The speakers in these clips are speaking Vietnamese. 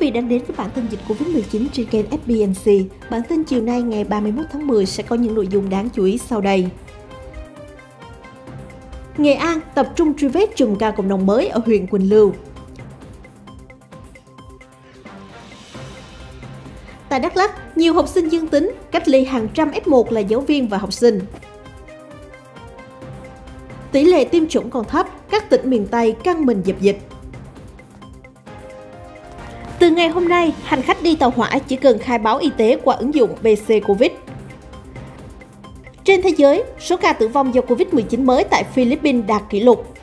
vị đang đến với bản tin dịch Covid-19 trên kênh FBNC. Bản tin chiều nay ngày 31 tháng 10 sẽ có những nội dung đáng chú ý sau đây. Nghệ An tập trung truy vết chùm ca cộng đồng mới ở huyện Quỳnh Lưu. Tại Đắk Lắk, nhiều học sinh dương tính, cách ly hàng trăm F1 là giáo viên và học sinh. Tỷ lệ tiêm chủng còn thấp, các tỉnh miền Tây căng mình dập dịch. Từ ngày hôm nay, hành khách đi tàu hỏa chỉ cần khai báo y tế qua ứng dụng BC Covid. Trên thế giới, số ca tử vong do Covid-19 mới tại Philippines đạt kỷ lục.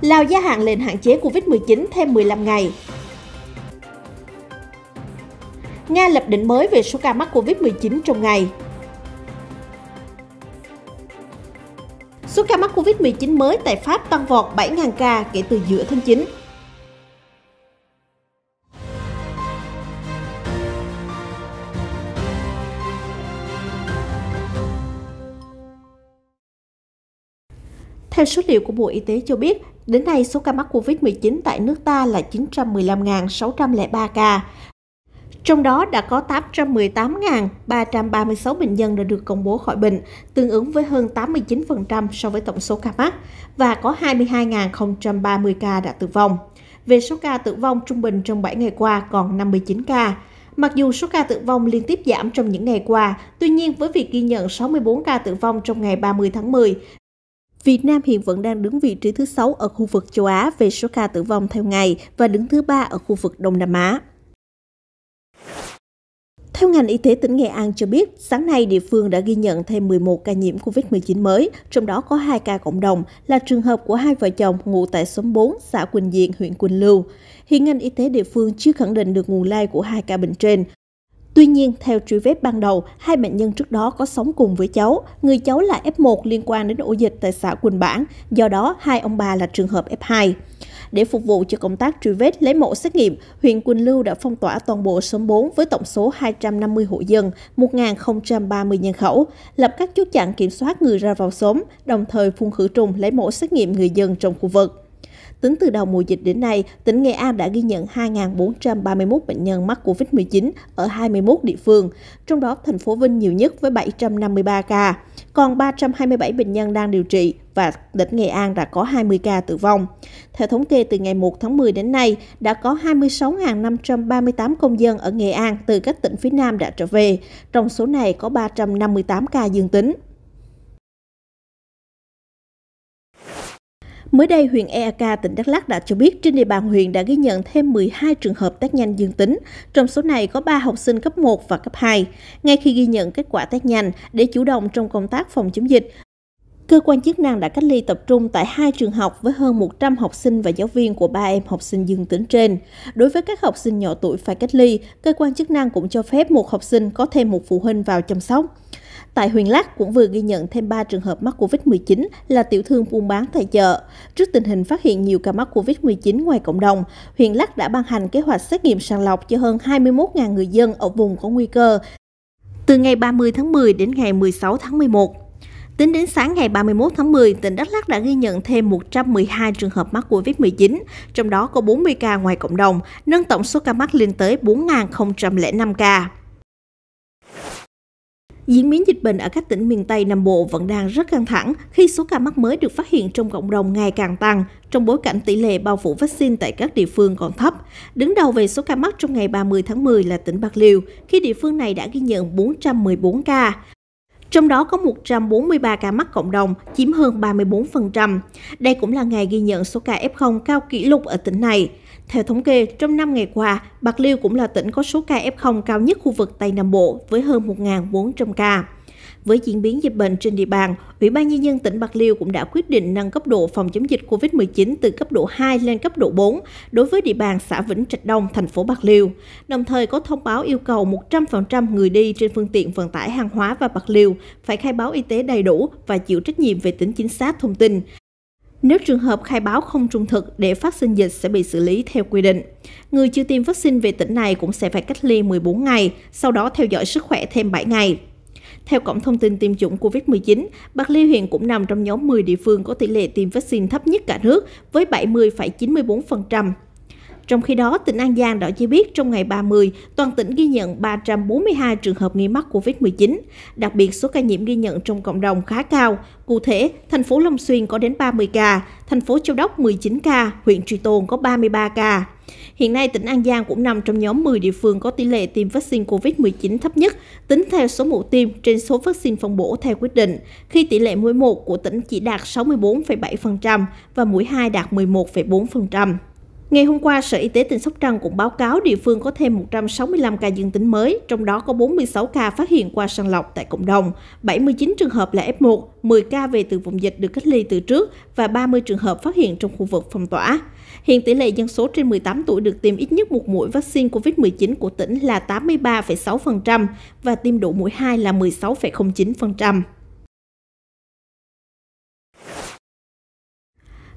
Lào gia hạn lệnh hạn chế Covid-19 thêm 15 ngày. Nga lập đỉnh mới về số ca mắc Covid-19 trong ngày. Số ca mắc Covid-19 mới tại Pháp tăng vọt 7.000 ca kể từ giữa tháng 9. Theo số liệu của Bộ Y tế cho biết, đến nay số ca mắc COVID-19 tại nước ta là 915.603 ca. Trong đó đã có 818.336 bệnh nhân đã được công bố khỏi bệnh, tương ứng với hơn 89% so với tổng số ca mắc, và có 22.030 ca đã tử vong. Về số ca tử vong trung bình trong 7 ngày qua còn 59 ca. Mặc dù số ca tử vong liên tiếp giảm trong những ngày qua, tuy nhiên với việc ghi nhận 64 ca tử vong trong ngày 30 tháng 10, Việt Nam hiện vẫn đang đứng vị trí thứ 6 ở khu vực châu Á về số ca tử vong theo ngày và đứng thứ 3 ở khu vực Đông Nam Á. Theo ngành y tế tỉnh Nghệ An cho biết, sáng nay địa phương đã ghi nhận thêm 11 ca nhiễm COVID-19 mới, trong đó có 2 ca cộng đồng, là trường hợp của hai vợ chồng ngụ tại xóm 4, xã Quỳnh Diện, huyện Quỳnh Lưu. Hiện ngành y tế địa phương chưa khẳng định được nguồn lai của hai ca bệnh trên. Tuy nhiên, theo truy vết ban đầu, hai bệnh nhân trước đó có sống cùng với cháu. Người cháu là F1 liên quan đến ổ dịch tại xã Quỳnh Bản, do đó hai ông bà là trường hợp F2. Để phục vụ cho công tác truy vết lấy mẫu xét nghiệm, huyện Quỳnh Lưu đã phong tỏa toàn bộ xóm 4 với tổng số 250 hộ dân, 1.030 nhân khẩu, lập các chốt chặn kiểm soát người ra vào xóm, đồng thời phun khử trùng lấy mẫu xét nghiệm người dân trong khu vực. Tính từ đầu mùa dịch đến nay, tỉnh Nghệ An đã ghi nhận 2.431 bệnh nhân mắc COVID-19 ở 21 địa phương, trong đó thành phố Vinh nhiều nhất với 753 ca, còn 327 bệnh nhân đang điều trị và tỉnh Nghệ An đã có 20 ca tử vong. Theo thống kê từ ngày 1 tháng 10 đến nay, đã có 26.538 công dân ở Nghệ An từ các tỉnh phía Nam đã trở về. Trong số này có 358 ca dương tính. Mới đây, huyện EAK tỉnh Đắk Lắk đã cho biết trên địa bàn huyện đã ghi nhận thêm 12 trường hợp test nhanh dương tính. Trong số này có 3 học sinh cấp 1 và cấp 2. Ngay khi ghi nhận kết quả test nhanh để chủ động trong công tác phòng chống dịch, cơ quan chức năng đã cách ly tập trung tại hai trường học với hơn 100 học sinh và giáo viên của ba em học sinh dương tính trên. Đối với các học sinh nhỏ tuổi phải cách ly, cơ quan chức năng cũng cho phép một học sinh có thêm một phụ huynh vào chăm sóc. Tại huyện Lắc cũng vừa ghi nhận thêm 3 trường hợp mắc COVID-19 là tiểu thương buôn bán tại chợ. Trước tình hình phát hiện nhiều ca mắc COVID-19 ngoài cộng đồng, huyện Lắc đã ban hành kế hoạch xét nghiệm sàng lọc cho hơn 21.000 người dân ở vùng có nguy cơ từ ngày 30 tháng 10 đến ngày 16 tháng 11. Tính đến sáng ngày 31 tháng 10, tỉnh Đắk Lắk đã ghi nhận thêm 112 trường hợp mắc COVID-19, trong đó có 40 ca ngoài cộng đồng, nâng tổng số ca mắc lên tới 4.005 ca. Diễn biến dịch bệnh ở các tỉnh miền Tây Nam Bộ vẫn đang rất căng thẳng khi số ca mắc mới được phát hiện trong cộng đồng ngày càng tăng, trong bối cảnh tỷ lệ bao phủ vaccine tại các địa phương còn thấp. Đứng đầu về số ca mắc trong ngày 30 tháng 10 là tỉnh Bạc Liêu, khi địa phương này đã ghi nhận 414 ca. Trong đó có 143 ca mắc cộng đồng, chiếm hơn 34%. Đây cũng là ngày ghi nhận số ca F0 cao kỷ lục ở tỉnh này. Theo thống kê, trong 5 ngày qua, Bạc Liêu cũng là tỉnh có số ca F0 cao nhất khu vực Tây Nam Bộ với hơn 1.400 ca. Với diễn biến dịch bệnh trên địa bàn, Ủy ban Nhân dân tỉnh Bạc Liêu cũng đã quyết định nâng cấp độ phòng chống dịch COVID-19 từ cấp độ 2 lên cấp độ 4 đối với địa bàn xã Vĩnh Trạch Đông, thành phố Bạc Liêu, đồng thời có thông báo yêu cầu 100% người đi trên phương tiện vận tải hàng hóa và Bạc Liêu phải khai báo y tế đầy đủ và chịu trách nhiệm về tính chính xác thông tin, nếu trường hợp khai báo không trung thực để phát sinh dịch sẽ bị xử lý theo quy định. Người chưa tiêm vaccine về tỉnh này cũng sẽ phải cách ly 14 ngày, sau đó theo dõi sức khỏe thêm 7 ngày. Theo Cổng Thông tin Tiêm chủng COVID-19, Bạc Liêu hiện cũng nằm trong nhóm 10 địa phương có tỷ lệ tiêm vaccine thấp nhất cả nước với 70,94%. Trong khi đó, tỉnh An Giang đã cho biết trong ngày 30, toàn tỉnh ghi nhận 342 trường hợp nghi mắc COVID-19. Đặc biệt, số ca nhiễm ghi nhận trong cộng đồng khá cao. Cụ thể, thành phố Long Xuyên có đến 30 ca, thành phố Châu Đốc 19 ca, huyện Tri Tôn có 33 ca. Hiện nay, tỉnh An Giang cũng nằm trong nhóm 10 địa phương có tỷ lệ tiêm vaccine COVID-19 thấp nhất, tính theo số mũi tiêm trên số vaccine phân bổ theo quyết định, khi tỷ lệ mũi 1 của tỉnh chỉ đạt 64,7% và mũi 2 đạt 11,4%. Ngày hôm qua, Sở Y tế tỉnh Sóc Trăng cũng báo cáo địa phương có thêm 165 ca dương tính mới, trong đó có 46 ca phát hiện qua sàng lọc tại cộng đồng, 79 trường hợp là F1, 10 ca về từ vùng dịch được cách ly từ trước và 30 trường hợp phát hiện trong khu vực phong tỏa. Hiện tỷ lệ dân số trên 18 tuổi được tiêm ít nhất một mũi vaccine COVID-19 của tỉnh là 83,6% và tiêm đủ mũi 2 là 16,09%.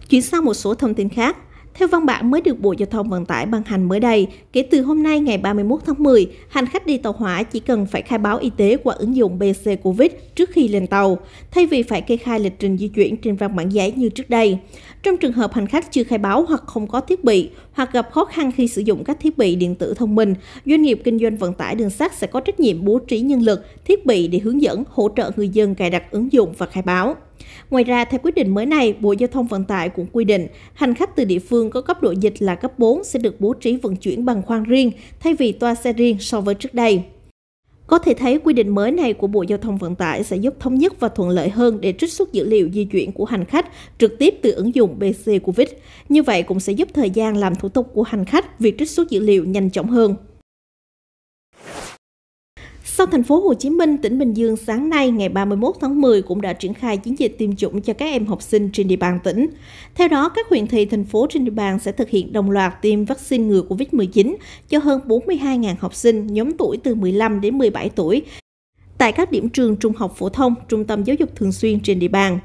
Chuyển sang một số thông tin khác. Theo văn bản mới được Bộ Giao thông Vận tải ban hành mới đây, kể từ hôm nay ngày 31 tháng 10, hành khách đi tàu hỏa chỉ cần phải khai báo y tế qua ứng dụng BC Covid trước khi lên tàu, thay vì phải kê khai lịch trình di chuyển trên văn bản giấy như trước đây. Trong trường hợp hành khách chưa khai báo hoặc không có thiết bị, hoặc gặp khó khăn khi sử dụng các thiết bị điện tử thông minh, doanh nghiệp kinh doanh vận tải đường sắt sẽ có trách nhiệm bố trí nhân lực, thiết bị để hướng dẫn, hỗ trợ người dân cài đặt ứng dụng và khai báo. Ngoài ra, theo quyết định mới này, Bộ Giao thông Vận tải cũng quy định hành khách từ địa phương có cấp độ dịch là cấp 4 sẽ được bố trí vận chuyển bằng khoang riêng thay vì toa xe riêng so với trước đây. Có thể thấy quy định mới này của Bộ Giao thông Vận tải sẽ giúp thống nhất và thuận lợi hơn để trích xuất dữ liệu di chuyển của hành khách trực tiếp từ ứng dụng BC Covid. Như vậy cũng sẽ giúp thời gian làm thủ tục của hành khách việc trích xuất dữ liệu nhanh chóng hơn. Sau thành phố Hồ Chí Minh, tỉnh Bình Dương sáng nay ngày 31 tháng 10 cũng đã triển khai chiến dịch tiêm chủng cho các em học sinh trên địa bàn tỉnh. Theo đó, các huyện thị thành phố trên địa bàn sẽ thực hiện đồng loạt tiêm vaccine ngừa COVID-19 cho hơn 42.000 học sinh nhóm tuổi từ 15 đến 17 tuổi tại các điểm trường trung học phổ thông, trung tâm giáo dục thường xuyên trên địa bàn.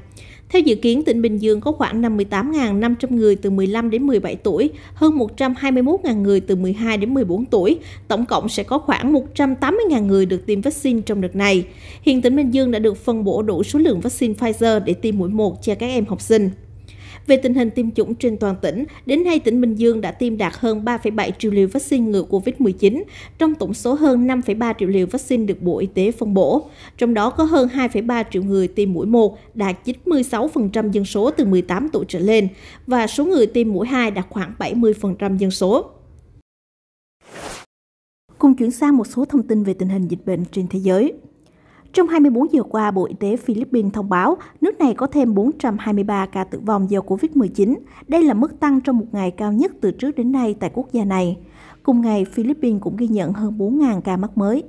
Theo dự kiến, tỉnh Bình Dương có khoảng 58.500 người từ 15 đến 17 tuổi, hơn 121.000 người từ 12 đến 14 tuổi. Tổng cộng sẽ có khoảng 180.000 người được tiêm vaccine trong đợt này. Hiện tỉnh Bình Dương đã được phân bổ đủ số lượng vaccine Pfizer để tiêm mũi 1 cho các em học sinh. Về tình hình tiêm chủng trên toàn tỉnh, đến nay tỉnh Bình Dương đã tiêm đạt hơn 3,7 triệu liều vaccine ngừa COVID-19, trong tổng số hơn 5,3 triệu liều vaccine được Bộ Y tế phân bổ. Trong đó có hơn 2,3 triệu người tiêm mũi 1, đạt 96% dân số từ 18 tuổi trở lên, và số người tiêm mũi 2 đạt khoảng 70% dân số. Cùng chuyển sang một số thông tin về tình hình dịch bệnh trên thế giới. Trong 24 giờ qua, Bộ Y tế Philippines thông báo nước này có thêm 423 ca tử vong do COVID-19. Đây là mức tăng trong một ngày cao nhất từ trước đến nay tại quốc gia này. Cùng ngày, Philippines cũng ghi nhận hơn 4.000 ca mắc mới.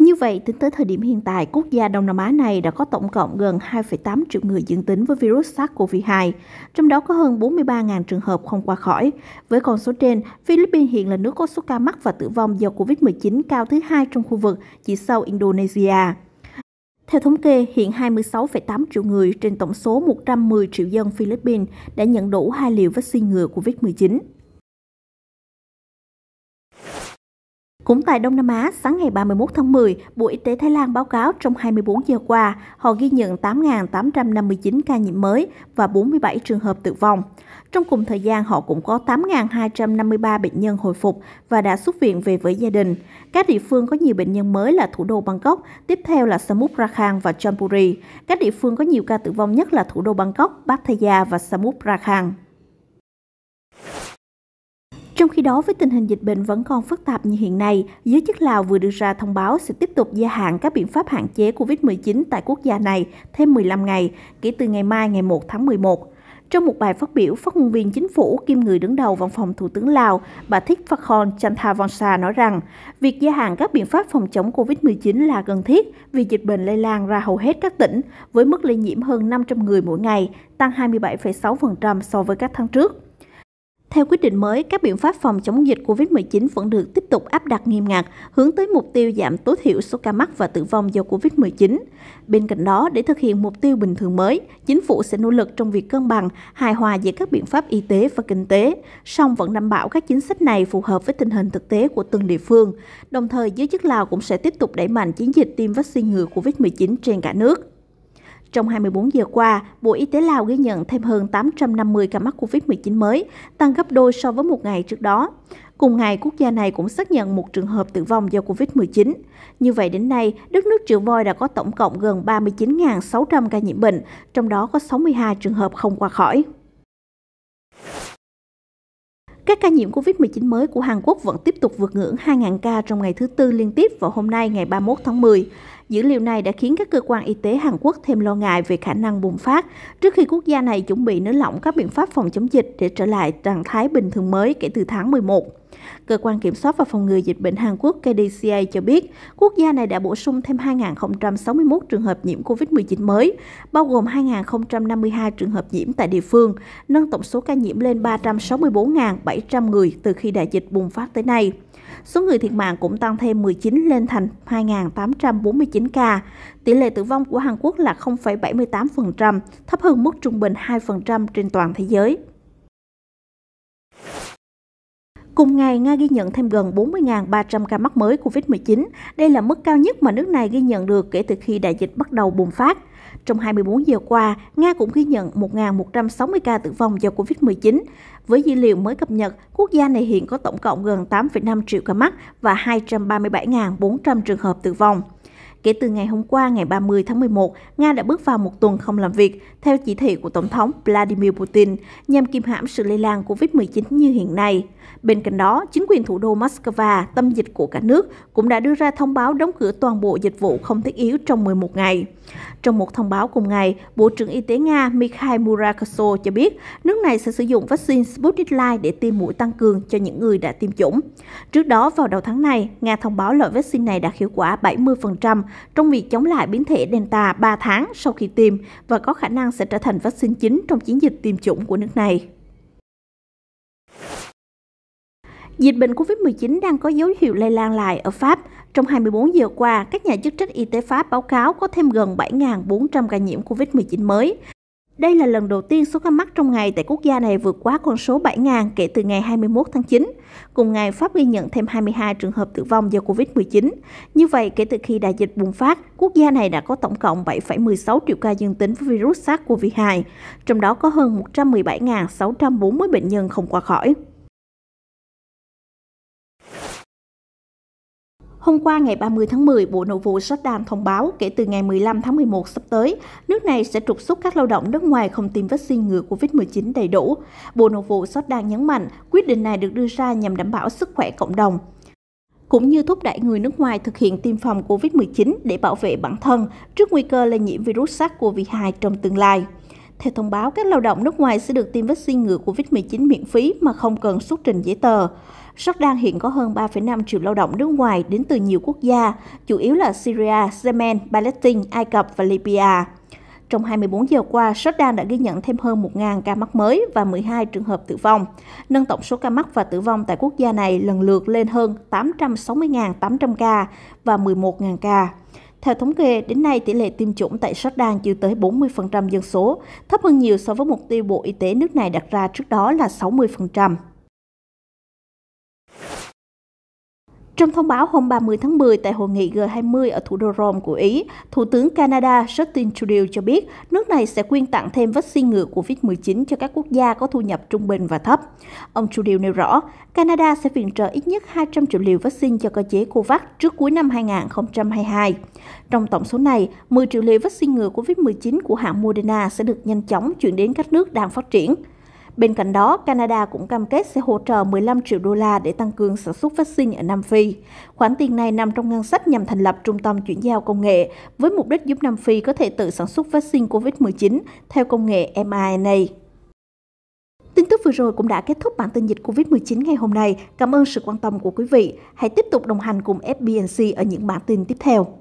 Như vậy, tính tới thời điểm hiện tại, quốc gia Đông Nam Á này đã có tổng cộng gần 2,8 triệu người dương tính với virus SARS-CoV-2, trong đó có hơn 43.000 trường hợp không qua khỏi. Với con số trên, Philippines hiện là nước có số ca mắc và tử vong do COVID-19 cao thứ hai trong khu vực, chỉ sau Indonesia. Theo thống kê, hiện 26,8 triệu người trên tổng số 110 triệu dân Philippines đã nhận đủ hai liều vaccine ngừa COVID-19. Cũng tại Đông Nam Á, sáng ngày 31 tháng 10, Bộ Y tế Thái Lan báo cáo trong 24 giờ qua, họ ghi nhận 8.859 ca nhiễm mới và 47 trường hợp tử vong. Trong cùng thời gian, họ cũng có 8.253 bệnh nhân hồi phục và đã xuất viện về với gia đình. Các địa phương có nhiều bệnh nhân mới là thủ đô Bangkok, tiếp theo là Samut Prakhang và Chonburi. Các địa phương có nhiều ca tử vong nhất là thủ đô Bangkok, Pattaya và Samut Prakhang. Trong khi đó, với tình hình dịch bệnh vẫn còn phức tạp như hiện nay, giới chức Lào vừa đưa ra thông báo sẽ tiếp tục gia hạn các biện pháp hạn chế COVID-19 tại quốc gia này thêm 15 ngày, kể từ ngày mai ngày 1 tháng 11. Trong một bài phát biểu, phát ngôn viên chính phủ kiêm người đứng đầu văn phòng Thủ tướng Lào, bà Thích Phakon Chanthavansa nói rằng, việc gia hạn các biện pháp phòng chống COVID-19 là cần thiết vì dịch bệnh lây lan ra hầu hết các tỉnh, với mức lây nhiễm hơn 500 người mỗi ngày, tăng 27,6% so với các tháng trước. Theo quyết định mới, các biện pháp phòng chống dịch COVID-19 vẫn được tiếp tục áp đặt nghiêm ngặt, hướng tới mục tiêu giảm tối thiểu số ca mắc và tử vong do COVID-19. Bên cạnh đó, để thực hiện mục tiêu bình thường mới, chính phủ sẽ nỗ lực trong việc cân bằng, hài hòa giữa các biện pháp y tế và kinh tế, song vẫn đảm bảo các chính sách này phù hợp với tình hình thực tế của từng địa phương. Đồng thời, giới chức Lào cũng sẽ tiếp tục đẩy mạnh chiến dịch tiêm vaccine ngừa COVID-19 trên cả nước. Trong 24 giờ qua, Bộ Y tế Lào ghi nhận thêm hơn 850 ca mắc COVID-19 mới, tăng gấp đôi so với một ngày trước đó. Cùng ngày, quốc gia này cũng xác nhận một trường hợp tử vong do COVID-19. Như vậy đến nay, đất nước triệu voi đã có tổng cộng gần 39.600 ca nhiễm bệnh, trong đó có 62 trường hợp không qua khỏi. Các ca nhiễm COVID-19 mới của Hàn Quốc vẫn tiếp tục vượt ngưỡng 2.000 ca trong ngày thứ Tư liên tiếp vào hôm nay ngày 31 tháng 10. Dữ liệu này đã khiến các cơ quan y tế Hàn Quốc thêm lo ngại về khả năng bùng phát trước khi quốc gia này chuẩn bị nới lỏng các biện pháp phòng chống dịch để trở lại trạng thái bình thường mới kể từ tháng 11. Cơ quan Kiểm soát và Phòng ngừa Dịch bệnh Hàn Quốc KDCA cho biết, quốc gia này đã bổ sung thêm 2.061 trường hợp nhiễm COVID-19 mới, bao gồm 2.052 trường hợp nhiễm tại địa phương, nâng tổng số ca nhiễm lên 364.700 người từ khi đại dịch bùng phát tới nay. Số người thiệt mạng cũng tăng thêm 19 lên thành 2.849 ca. Tỷ lệ tử vong của Hàn Quốc là 0,78%, thấp hơn mức trung bình 2% trên toàn thế giới. Cùng ngày, Nga ghi nhận thêm gần 40.300 ca mắc mới COVID-19. Đây là mức cao nhất mà nước này ghi nhận được kể từ khi đại dịch bắt đầu bùng phát. Trong 24 giờ qua, Nga cũng ghi nhận 1.160 ca tử vong do COVID-19. Với dữ liệu mới cập nhật, quốc gia này hiện có tổng cộng gần 8,5 triệu ca mắc và 237.400 trường hợp tử vong. Kể từ ngày hôm qua ngày 30 tháng 11, Nga đã bước vào một tuần không làm việc, theo chỉ thị của Tổng thống Vladimir Putin, nhằm kiềm hãm sự lây lan COVID-19 như hiện nay. Bên cạnh đó, chính quyền thủ đô Moscow, tâm dịch của cả nước, cũng đã đưa ra thông báo đóng cửa toàn bộ dịch vụ không thiết yếu trong 11 ngày. Trong một thông báo cùng ngày, Bộ trưởng Y tế Nga Mikhail Murakoso cho biết nước này sẽ sử dụng vaccine Sputnik V để tiêm mũi tăng cường cho những người đã tiêm chủng. Trước đó, vào đầu tháng này, Nga thông báo loại vaccine này đã hiệu quả 70% trong việc chống lại biến thể Delta 3 tháng sau khi tiêm và có khả năng sẽ trở thành vaccine chính trong chiến dịch tiêm chủng của nước này. Dịch bệnh COVID-19 đang có dấu hiệu lây lan lại ở Pháp. Trong 24 giờ qua, các nhà chức trách y tế Pháp báo cáo có thêm gần 7.400 ca nhiễm COVID-19 mới. Đây là lần đầu tiên số ca mắc trong ngày tại quốc gia này vượt quá con số 7.000 kể từ ngày 21 tháng 9. Cùng ngày, Pháp ghi nhận thêm 22 trường hợp tử vong do COVID-19. Như vậy, kể từ khi đại dịch bùng phát, quốc gia này đã có tổng cộng 7,16 triệu ca dương tính với virus SARS-CoV-2, trong đó có hơn 117.640 bệnh nhân không qua khỏi. Hôm qua ngày 30 tháng 10, Bộ Nội vụ Jordan thông báo kể từ ngày 15 tháng 11 sắp tới, nước này sẽ trục xuất các lao động nước ngoài không tiêm vaccine ngừa COVID-19 đầy đủ. Bộ Nội vụ Jordan nhấn mạnh quyết định này được đưa ra nhằm đảm bảo sức khỏe cộng đồng cũng như thúc đẩy người nước ngoài thực hiện tiêm phòng COVID-19 để bảo vệ bản thân trước nguy cơ lây nhiễm virus SARS-CoV-2 trong tương lai. Theo thông báo, các lao động nước ngoài sẽ được tiêm vaccine ngừa COVID-19 miễn phí mà không cần xuất trình giấy tờ. Jordan hiện có hơn 3,5 triệu lao động nước ngoài đến từ nhiều quốc gia, chủ yếu là Syria, Yemen, Palestine, Ai Cập và Libya. Trong 24 giờ qua, Jordan đã ghi nhận thêm hơn 1.000 ca mắc mới và 12 trường hợp tử vong, nâng tổng số ca mắc và tử vong tại quốc gia này lần lượt lên hơn 860.800 ca và 11.000 ca. Theo thống kê, đến nay tỷ lệ tiêm chủng tại Jordan chưa tới 40% dân số, thấp hơn nhiều so với mục tiêu Bộ Y tế nước này đặt ra trước đó là 60%. Trong thông báo hôm 30 tháng 10 tại hội nghị G20 ở thủ đô Rome của Ý, Thủ tướng Canada Justin Trudeau cho biết nước này sẽ quyên tặng thêm vaccine ngừa COVID-19 cho các quốc gia có thu nhập trung bình và thấp. Ông Trudeau nêu rõ, Canada sẽ viện trợ ít nhất 200 triệu liều vaccine cho cơ chế COVAX trước cuối năm 2022. Trong tổng số này, 10 triệu liều vaccine ngừa COVID-19 của hãng Moderna sẽ được nhanh chóng chuyển đến các nước đang phát triển. Bên cạnh đó, Canada cũng cam kết sẽ hỗ trợ 15 triệu đô la để tăng cường sản xuất vaccine ở Nam Phi. Khoản tiền này nằm trong ngân sách nhằm thành lập trung tâm chuyển giao công nghệ, với mục đích giúp Nam Phi có thể tự sản xuất vaccine COVID-19 theo công nghệ mRNA. Tin tức vừa rồi cũng đã kết thúc bản tin dịch COVID-19 ngày hôm nay. Cảm ơn sự quan tâm của quý vị. Hãy tiếp tục đồng hành cùng FBNC ở những bản tin tiếp theo.